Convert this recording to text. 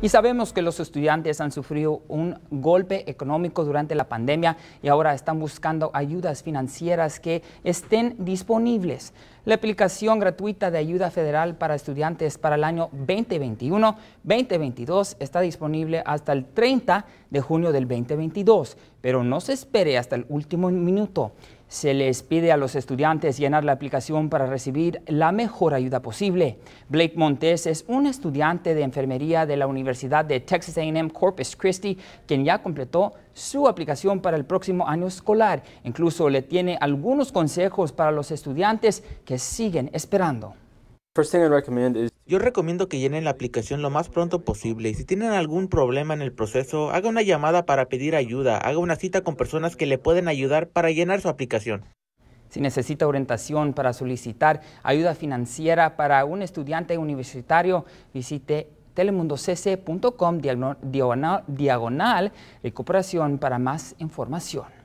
Y sabemos que los estudiantes han sufrido un golpe económico durante la pandemia y ahora están buscando ayudas financieras que estén disponibles. La aplicación gratuita de ayuda federal para estudiantes para el año 2021-2022 está disponible hasta el 30 de junio del 2022, pero no se espere hasta el último minuto se les pide a los estudiantes llenar la aplicación para recibir la mejor ayuda posible. Blake Montes es un estudiante de enfermería de la Universidad de Texas AM Corpus Christi, quien ya completó su aplicación para el próximo año escolar. Incluso le tiene algunos consejos para los estudiantes que siguen esperando. Yo recomiendo que llenen la aplicación lo más pronto posible y si tienen algún problema en el proceso, haga una llamada para pedir ayuda, haga una cita con personas que le pueden ayudar para llenar su aplicación. Si necesita orientación para solicitar ayuda financiera para un estudiante universitario, visite telemundocc.com diagonal recuperación para más información.